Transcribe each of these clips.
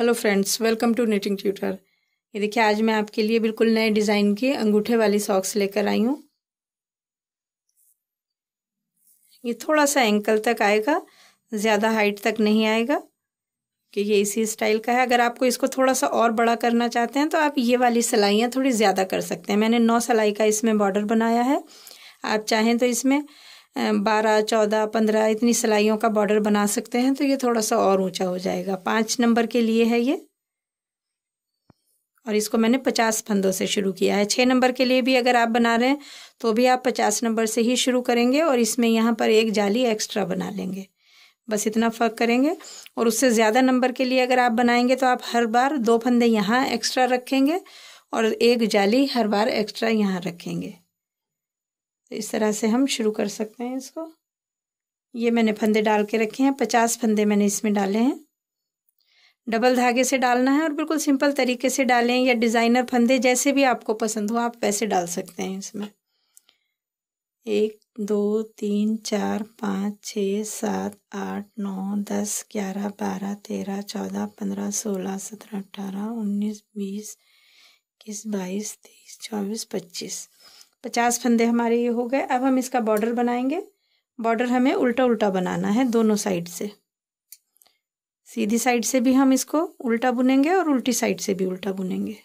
hello friends welcome to नेटिंग tutor ये देखिए आज मैं आपके लिए बिल्कुल नए डिज़ाइन के अंगूठे वाली सॉक्स लेकर आई हूँ ये थोड़ा सा एंकल तक आएगा ज़्यादा हाइट तक नहीं आएगा कि ये इसी स्टाइल का है अगर आपको इसको थोड़ा सा और बड़ा करना चाहते हैं तो आप ये वाली सिलाइयाँ थोड़ी ज़्यादा कर सकते हैं मैंने नौ सिलाई का इसमें बॉर्डर बनाया है आप चाहें तो इसमें बारह चौदह पंद्रह इतनी सिलाइयों का बॉर्डर बना सकते हैं तो ये थोड़ा सा और ऊंचा हो जाएगा पाँच नंबर के लिए है ये और इसको मैंने पचास फंदों से शुरू किया है छः नंबर के लिए भी अगर आप बना रहे हैं तो भी आप पचास नंबर से ही शुरू करेंगे और इसमें यहाँ पर एक जाली एक्स्ट्रा बना लेंगे बस इतना फ़र्क करेंगे और उससे ज़्यादा नंबर के लिए अगर आप बनाएंगे तो आप हर बार दो फंदे यहाँ एक्स्ट्रा रखेंगे और एक जाली हर बार एक्स्ट्रा यहाँ रखेंगे तो इस तरह से हम शुरू कर सकते हैं इसको ये मैंने फंदे डाल के रखे हैं पचास फंदे मैंने इसमें डाले हैं डबल धागे से डालना है और बिल्कुल सिंपल तरीके से डालें या डिज़ाइनर फंदे जैसे भी आपको पसंद हो आप वैसे डाल सकते हैं इसमें एक दो तीन चार पाँच छ सात आठ नौ दस ग्यारह बारह तेरह चौदह पंद्रह सोलह सत्रह अठारह उन्नीस बीस इक्कीस बाईस तेईस चौबीस पच्चीस पचास फंदे हमारे ये हो गए अब हम इसका बॉर्डर बनाएंगे बॉर्डर हमें उल्टा उल्टा बनाना है दोनों साइड से सीधी साइड से भी हम इसको उल्टा बुनेंगे और उल्टी साइड से भी उल्टा बुनेंगे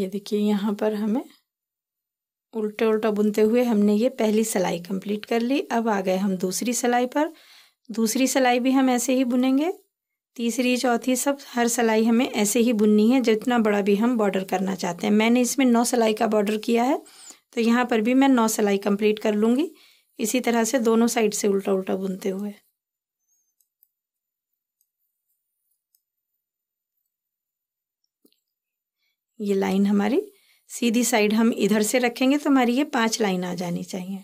ये देखिए यहाँ पर हमें उल्टा उल्टा बुनते हुए हमने ये पहली सिलाई कंप्लीट कर ली अब आ गए हम दूसरी सिलाई पर दूसरी सिलाई भी हम ऐसे ही बुनेंगे तीसरी चौथी सब हर सिलाई हमें ऐसे ही बुननी है जितना बड़ा भी हम बॉर्डर करना चाहते हैं मैंने इसमें नौ सिलाई का बॉर्डर किया है तो यहाँ पर भी मैं नौ सिलाई कंप्लीट कर लूँगी इसी तरह से दोनों साइड से उल्टा उल्टा बुनते हुए ये लाइन हमारी सीधी साइड हम इधर से रखेंगे तो हमारी ये पांच लाइन आ जानी चाहिए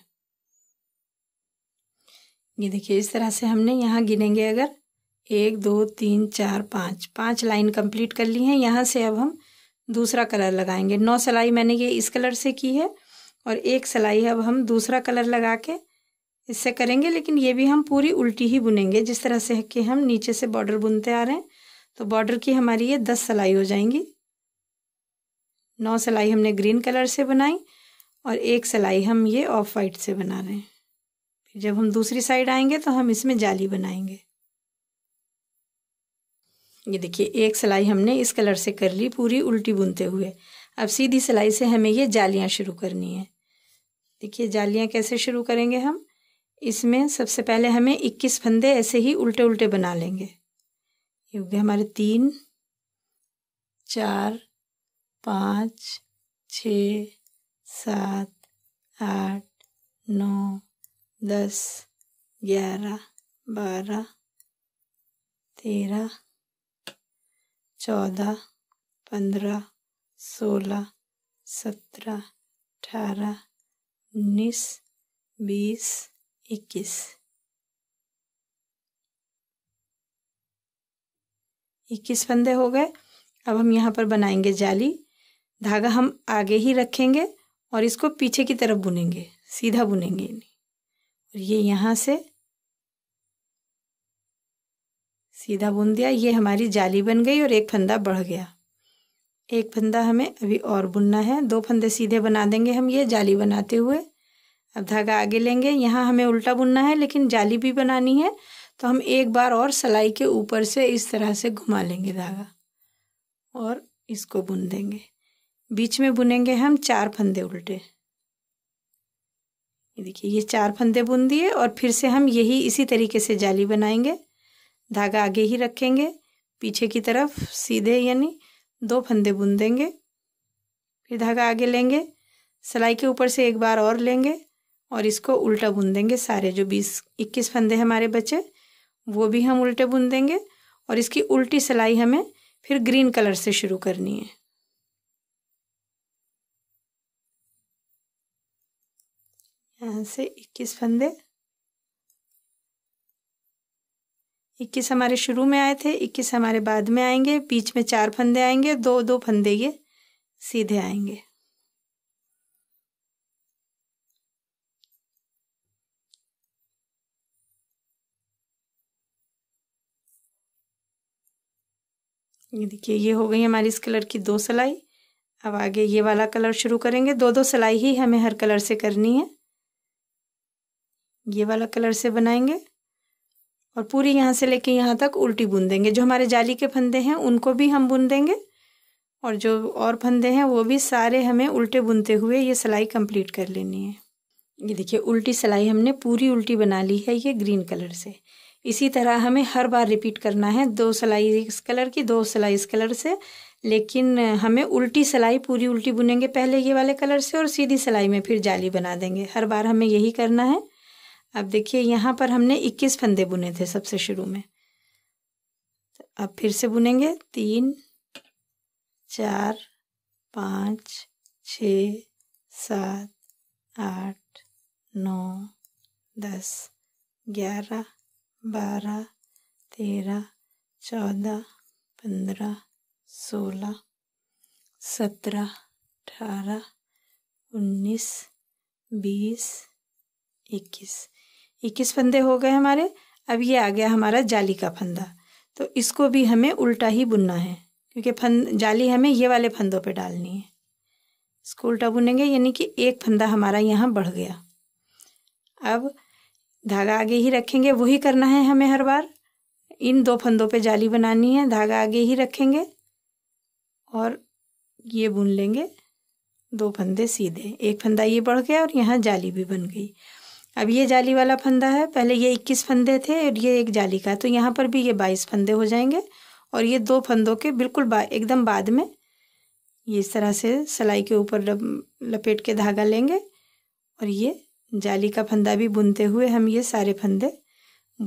ये देखिए इस तरह से हमने यहाँ गिनेंगे अगर एक दो तीन चार पाँच पाँच लाइन कंप्लीट कर ली है यहाँ से अब हम दूसरा कलर लगाएंगे नौ सिलाई मैंने ये इस कलर से की है और एक सिलाई अब हम दूसरा कलर लगा के इससे करेंगे लेकिन ये भी हम पूरी उल्टी ही बुनेंगे जिस तरह से कि हम नीचे से बॉर्डर बुनते आ रहे हैं तो बॉर्डर की हमारी ये दस सिलाई हो जाएंगी नौ सिलाई हमने ग्रीन कलर से बनाई और एक सिलाई हम ये ऑफ वाइट से बना रहे हैं फिर जब हम दूसरी साइड आएंगे तो हम इसमें जाली बनाएंगे ये देखिए एक सिलाई हमने इस कलर से कर ली पूरी उल्टी बुनते हुए अब सीधी सिलाई से हमें ये जालियाँ शुरू करनी है देखिए जालियाँ कैसे शुरू करेंगे हम इसमें सबसे पहले हमें 21 फंदे ऐसे ही उल्टे उल्टे बना लेंगे ये हो गए हमारे तीन चार पाँच छ सात आठ नौ दस ग्यारह बारह तेरह चौदह पंद्रह सोलह सत्रह अठारह उन्नीस बीस इक्कीस इक्कीस फंदे हो गए अब हम यहाँ पर बनाएंगे जाली धागा हम आगे ही रखेंगे और इसको पीछे की तरफ बुनेंगे सीधा बुनेंगे और ये यहाँ से सीधा बुन दिया ये हमारी जाली बन गई और एक फंदा बढ़ गया एक फंदा हमें अभी और बुनना है दो फंदे सीधे बना देंगे हम ये जाली बनाते हुए अब धागा आगे लेंगे यहाँ हमें उल्टा बुनना है लेकिन जाली भी बनानी है तो हम एक बार और सलाई के ऊपर से इस तरह से घुमा लेंगे धागा और इसको बुन देंगे बीच में बुनेंगे हम चार फंदे उल्टे ये देखिए ये चार फंदे बुन दिए और फिर से हम यही इसी तरीके से जाली बनाएंगे धागा आगे ही रखेंगे पीछे की तरफ सीधे यानी दो फंदे बुन देंगे फिर धागा आगे लेंगे सिलाई के ऊपर से एक बार और लेंगे और इसको उल्टा बुन देंगे सारे जो बीस इक्कीस फंदे हमारे बचे वो भी हम उल्टे बुन देंगे और इसकी उल्टी सिलाई हमें फिर ग्रीन कलर से शुरू करनी है यहाँ से इक्कीस फंदे इक्कीस हमारे शुरू में आए थे इक्कीस हमारे बाद में आएंगे बीच में चार फंदे आएंगे दो दो फंदे ये सीधे आएंगे ये देखिए ये हो गई हमारी इस कलर की दो सिलाई अब आगे ये वाला कलर शुरू करेंगे दो दो सिलाई ही हमें हर कलर से करनी है ये वाला कलर से बनाएंगे और पूरी यहाँ से लेके यहाँ तक उल्टी बुन देंगे जो हमारे जाली के फंदे हैं उनको भी हम बुन देंगे और जो और फंदे हैं वो भी सारे हमें उल्टे बुनते हुए ये सिलाई कंप्लीट कर लेनी है ये देखिए उल्टी सिलाई हमने पूरी उल्टी बना ली है ये ग्रीन कलर से इसी तरह हमें हर बार रिपीट करना है दो सिलाई इस कलर की दो सिलाई इस कलर से लेकिन हमें उल्टी सिलाई पूरी उल्टी बुनेंगे पहले ये वाले कलर से और सीधी सिलाई में फिर जाली बना देंगे हर बार हमें यही करना है अब देखिए यहाँ पर हमने 21 फंदे बुने थे सबसे शुरू में तो अब फिर से बुनेंगे तीन चार पाँच छ सात आठ नौ दस ग्यारह बारह तेरह चौदह पंद्रह सोलह सत्रह अठारह उन्नीस बीस इक्कीस इक्कीस फंदे हो गए हमारे अब ये आ गया हमारा जाली का फंदा तो इसको भी हमें उल्टा ही बुनना है क्योंकि फंद जाली हमें ये वाले फंदों पे डालनी है इसको उल्टा बुनेंगे यानी कि एक फंदा हमारा यहाँ बढ़ गया अब धागा आगे ही रखेंगे वही करना है हमें हर बार इन दो फंदों पे जाली बनानी है धागा आगे ही रखेंगे और ये बुन लेंगे दो फंदे सीधे एक फंदा ये बढ़ गया और यहाँ जाली भी बन गई अब ये जाली वाला फंदा है पहले ये इक्कीस फंदे थे और ये एक जाली का तो यहाँ पर भी ये बाईस फंदे हो जाएंगे और ये दो फंदों के बिल्कुल बा, एकदम बाद में ये इस तरह से सिलाई के ऊपर लपेट के धागा लेंगे और ये जाली का फंदा भी बुनते हुए हम ये सारे फंदे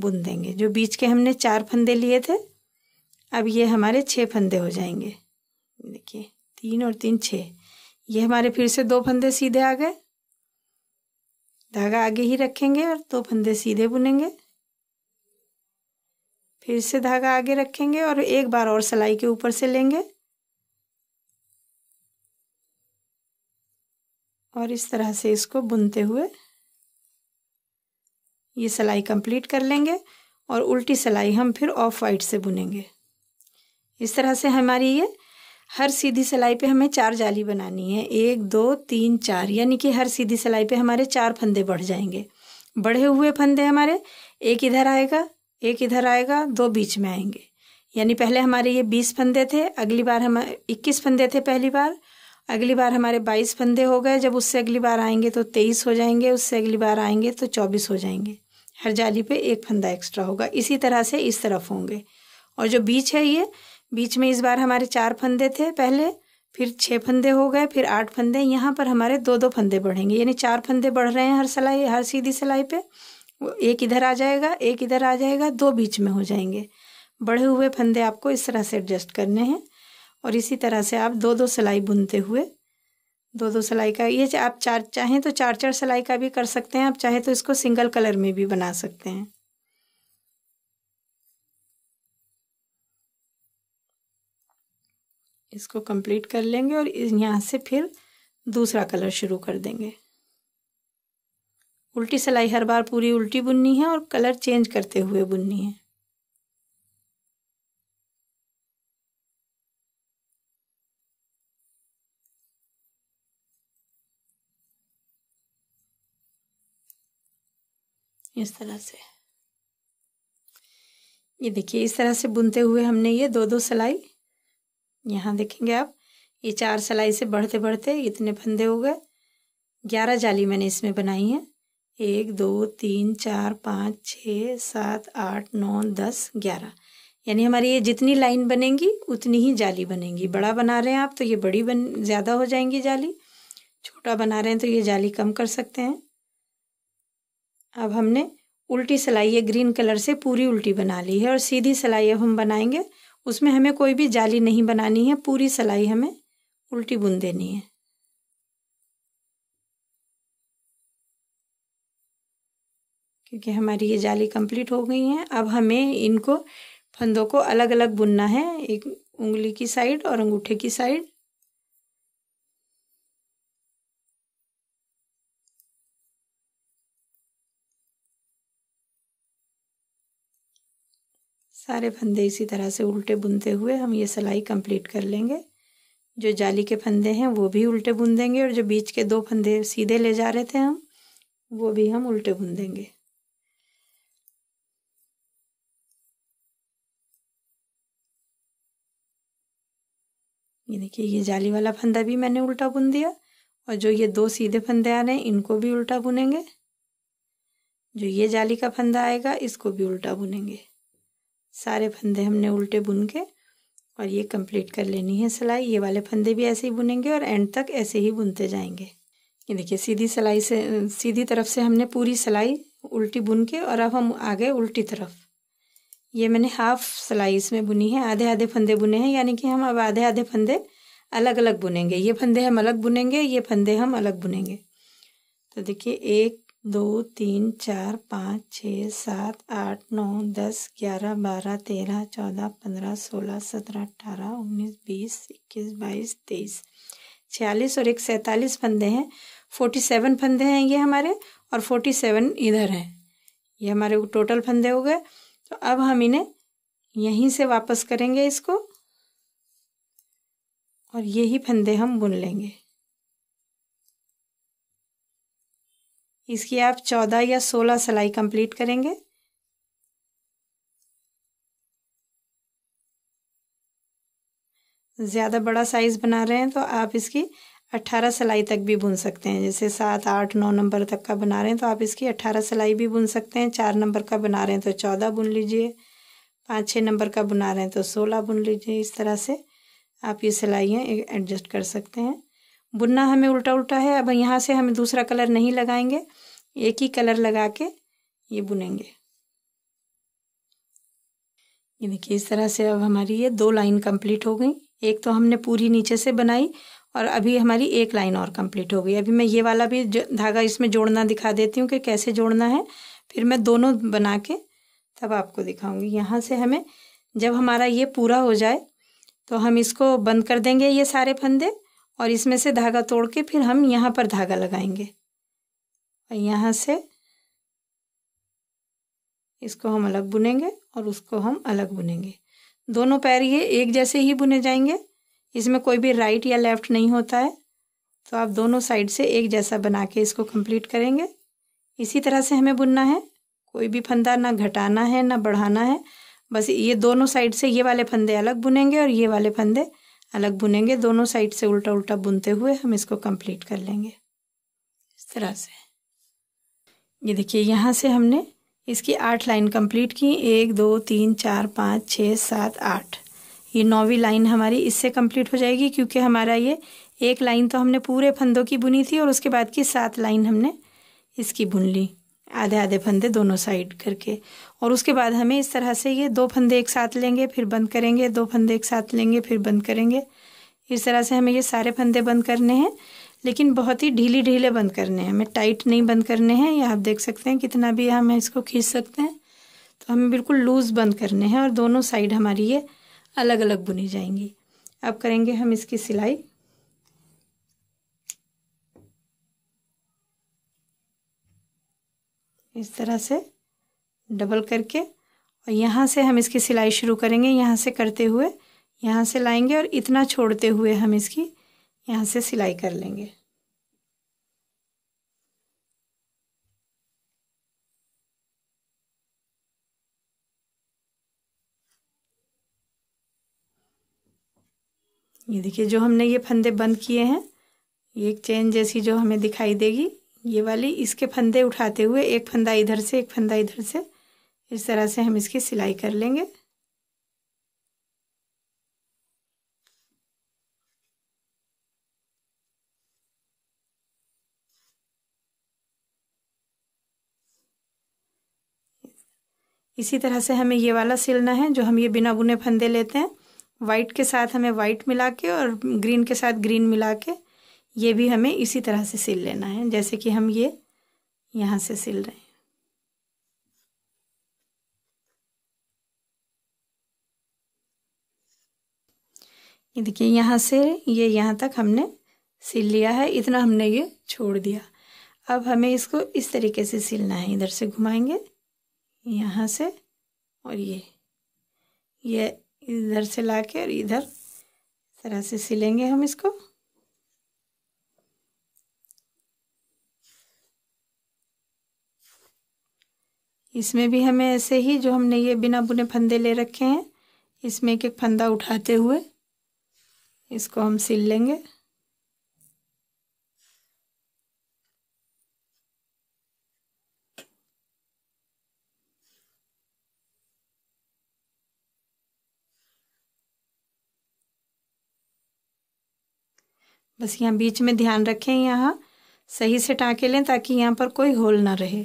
बुन देंगे जो बीच के हमने चार फंदे लिए थे अब ये हमारे छः फंदे हो जाएंगे देखिए तीन और तीन छः ये हमारे फिर से दो फंदे सीधे आ गए धागा आगे ही रखेंगे और दो फंदे सीधे बुनेंगे फिर से धागा आगे रखेंगे और एक बार और सिलाई के ऊपर से लेंगे और इस तरह से इसको बुनते हुए ये सिलाई कंप्लीट कर लेंगे और उल्टी सिलाई हम फिर ऑफ वाइट से बुनेंगे इस तरह से हमारी ये हर सीधी सिलाई पे हमें चार जाली बनानी है एक दो तीन चार यानी कि हर सीधी सिलाई पे हमारे चार फंदे बढ़ जाएंगे बढ़े हुए फंदे हमारे एक इधर आएगा एक इधर आएगा दो बीच में आएंगे यानी पहले हमारे ये बीस फंदे थे अगली बार हम इक्कीस फंदे थे पहली बार अगली बार हमारे बाईस फंदे हो गए जब उससे अगली बार आएंगे तो तेईस हो जाएंगे उससे अगली बार आएंगे तो चौबीस हो जाएंगे हर जाली पे एक फंदा एक्स्ट्रा होगा इसी तरह से इस तरफ होंगे और जो बीच है ये बीच में इस बार हमारे चार फंदे थे पहले फिर छः फंदे हो गए फिर आठ फंदे यहाँ पर हमारे दो दो फंदे बढ़ेंगे यानी चार फंदे बढ़ रहे हैं हर सिलाई हर सीधी सिलाई पे एक इधर आ जाएगा एक इधर आ जाएगा दो बीच में हो जाएंगे बढ़े हुए फंदे आपको इस तरह से एडजस्ट करने हैं और इसी तरह से आप दो दो सिलाई बुनते हुए दो दो सिलाई का ये आप चार चाहें तो चार चार सिलाई का भी कर सकते हैं आप चाहें तो इसको सिंगल कलर में भी बना सकते हैं इसको कंप्लीट कर लेंगे और यहाँ से फिर दूसरा कलर शुरू कर देंगे उल्टी सिलाई हर बार पूरी उल्टी बुननी है और कलर चेंज करते हुए बुननी है इस तरह से ये देखिए इस तरह से बुनते हुए हमने ये दो दो सिलाई यहाँ देखेंगे आप ये चार सिलाई से बढ़ते बढ़ते इतने फंदे हो गए ग्यारह जाली मैंने इसमें बनाई है एक दो तीन चार पाँच छः सात आठ नौ दस ग्यारह यानी हमारी ये जितनी लाइन बनेंगी उतनी ही जाली बनेगी बड़ा बना रहे हैं आप तो ये बड़ी बन ज़्यादा हो जाएंगी जाली छोटा बना रहे हैं तो ये जाली कम कर सकते हैं अब हमने उल्टी सिलाई ये ग्रीन कलर से पूरी उल्टी बना ली है और सीधी सिलाई अब हम बनाएंगे उसमें हमें कोई भी जाली नहीं बनानी है पूरी सलाई हमें उल्टी बुन देनी है क्योंकि हमारी ये जाली कंप्लीट हो गई है अब हमें इनको फंदों को अलग अलग बुनना है एक उंगली की साइड और अंगूठे की साइड सारे फंदे इसी तरह से उल्टे बुनते हुए हम ये सिलाई कंप्लीट कर लेंगे जो जाली के फंदे हैं वो भी उल्टे बुन देंगे और जो बीच के दो फंदे सीधे ले जा रहे थे हम वो भी हम उल्टे बुन देंगे ये देखिए ये जाली वाला फंदा भी मैंने उल्टा बुन दिया और जो ये दो सीधे फंदे आ रहे हैं इनको भी उल्टा बुनेंगे जो ये जाली का फंदा आएगा इसको भी उल्टा बुनेंगे सारे फंदे हमने उल्टे बुन के और ये कंप्लीट कर लेनी है सिलाई ये वाले फंदे भी ऐसे ही बुनेंगे और एंड तक ऐसे ही बुनते जाएंगे ये देखिए सीधी सिलाई से सीधी तरफ से हमने पूरी सिलाई उल्टी बुन के और अब हम आ गए उल्टी तरफ ये मैंने हाफ सिलाई इसमें बुनी है आधे आधे फंदे बुने हैं यानी कि हम अब आधे आधे फंदे अलग अलग बुनेंगे ये फंदे हम अलग बुनेंगे ये फंदे हम अलग बुनेंगे तो देखिए एक दो तीन चार पाँच छः सात आठ नौ दस ग्यारह बारह तेरह चौदह पंद्रह सोलह सत्रह अठारह उन्नीस बीस इक्कीस बाईस तेईस छियालीस और एक सैंतालीस फंदे हैं फोर्टी सेवन फंदे हैं ये हमारे और फोर्टी सेवन इधर हैं ये हमारे टोटल फंदे हो गए तो अब हम इन्हें यहीं से वापस करेंगे इसको और यही फंदे हम बुन लेंगे इसकी आप चौदह या सोलह सिलाई कंप्लीट करेंगे ज़्यादा बड़ा साइज़ बना रहे हैं तो आप इसकी अट्ठारह सिलाई तक भी बुन सकते हैं जैसे सात आठ नौ नंबर तक का बना रहे हैं तो आप इसकी अट्ठारह सिलाई भी बुन सकते हैं चार नंबर का बना रहे हैं तो चौदह बुन लीजिए पाँच छः नंबर का बना रहे हैं तो सोलह बुन लीजिए इस तरह से आप ये सिलाइयाँ एडजस्ट कर सकते हैं बुनना हमें उल्टा उल्टा है अब यहाँ से हम दूसरा कलर नहीं लगाएंगे एक ही कलर लगा के ये बुनेंगे ये देखिए इस तरह से अब हमारी ये दो लाइन कंप्लीट हो गई एक तो हमने पूरी नीचे से बनाई और अभी हमारी एक लाइन और कंप्लीट हो गई अभी मैं ये वाला भी धागा इसमें जोड़ना दिखा देती हूँ कि कैसे जोड़ना है फिर मैं दोनों बना के तब आपको दिखाऊंगी यहाँ से हमें जब हमारा ये पूरा हो जाए तो हम इसको बंद कर देंगे ये सारे फंदे और इसमें से धागा तोड़ के फिर हम यहाँ पर धागा लगाएंगे और यहाँ से इसको हम अलग बुनेंगे और उसको हम अलग बुनेंगे दोनों पैर ये एक जैसे ही बुने जाएंगे इसमें कोई भी राइट या लेफ़्ट नहीं होता है तो आप दोनों साइड से एक जैसा बना के इसको कंप्लीट करेंगे इसी तरह से हमें बुनना है कोई भी फंदा ना घटाना है ना बढ़ाना है बस ये दोनों साइड से ये वाले फंदे अलग बुनेंगे और ये वाले फंदे अलग बुनेंगे दोनों साइड से उल्टा उल्टा बुनते हुए हम इसको कंप्लीट कर लेंगे इस तरह से ये देखिए यहाँ से हमने इसकी आठ लाइन कंप्लीट की एक दो तीन चार पाँच छः सात आठ ये नौवीं लाइन हमारी इससे कंप्लीट हो जाएगी क्योंकि हमारा ये एक लाइन तो हमने पूरे फंदों की बुनी थी और उसके बाद की सात लाइन हमने इसकी बुन ली आधे आधे फंदे दोनों साइड करके और उसके बाद हमें इस तरह से ये दो फंदे एक साथ लेंगे फिर बंद करेंगे दो फंदे एक साथ लेंगे फिर बंद करेंगे इस तरह से हमें ये सारे फंदे बंद करने हैं लेकिन बहुत ही ढीले ढीले बंद करने हैं हमें टाइट नहीं बंद करने हैं या आप देख सकते हैं कितना भी हम इसको खींच सकते हैं तो हमें बिल्कुल लूज़ बंद करने हैं और दोनों साइड हमारी ये अलग अलग बुनी जाएंगी अब करेंगे हम इसकी सिलाई इस तरह से डबल करके और यहाँ से हम इसकी सिलाई शुरू करेंगे यहाँ से करते हुए यहाँ से लाएंगे और इतना छोड़ते हुए हम इसकी यहाँ से सिलाई कर लेंगे ये देखिए जो हमने ये फंदे बंद किए हैं ये एक चेन जैसी जो हमें दिखाई देगी ये वाली इसके फंदे उठाते हुए एक फंदा इधर से एक फंदा इधर से इस तरह से हम इसकी सिलाई कर लेंगे इसी तरह से हमें ये वाला सिलना है जो हम ये बिना बुने फंदे लेते हैं वाइट के साथ हमें वाइट मिला के और ग्रीन के साथ ग्रीन मिला के ये भी हमें इसी तरह से सिल लेना है जैसे कि हम ये यहाँ से सिल रहे हैं ये देखिए यहाँ से ये यहाँ तक हमने सिल लिया है इतना हमने ये छोड़ दिया अब हमें इसको इस तरीके से सिलना है इधर से घुमाएंगे यहाँ से और ये ये इधर से लाके और इधर तरह से सिलेंगे हम इसको इसमें भी हमें ऐसे ही जो हमने ये बिना बुने फंदे ले रखे हैं इसमें एक एक फंदा उठाते हुए इसको हम सिल लेंगे बस यहाँ बीच में ध्यान रखें यहाँ सही से टाँके लें ताकि यहाँ पर कोई होल ना रहे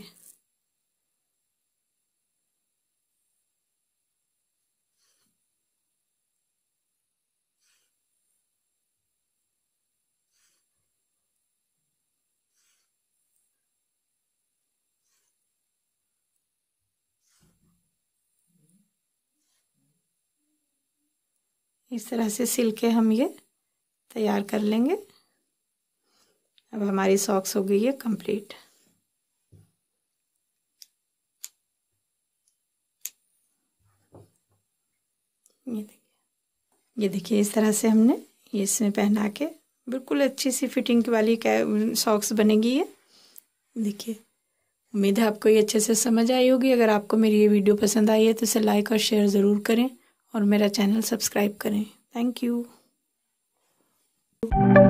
इस तरह से सिल के हम ये तैयार कर लेंगे अब हमारी सॉक्स हो गई है कंप्लीट ये देखिए ये देखिए इस तरह से हमने ये इसमें पहना के बिल्कुल अच्छी सी फिटिंग वाली सॉक्स बनेगी ये देखिए उम्मीद है आपको ये अच्छे से समझ आई होगी अगर आपको मेरी ये वीडियो पसंद आई है तो इसे लाइक और शेयर ज़रूर करें और मेरा चैनल सब्सक्राइब करें थैंक यू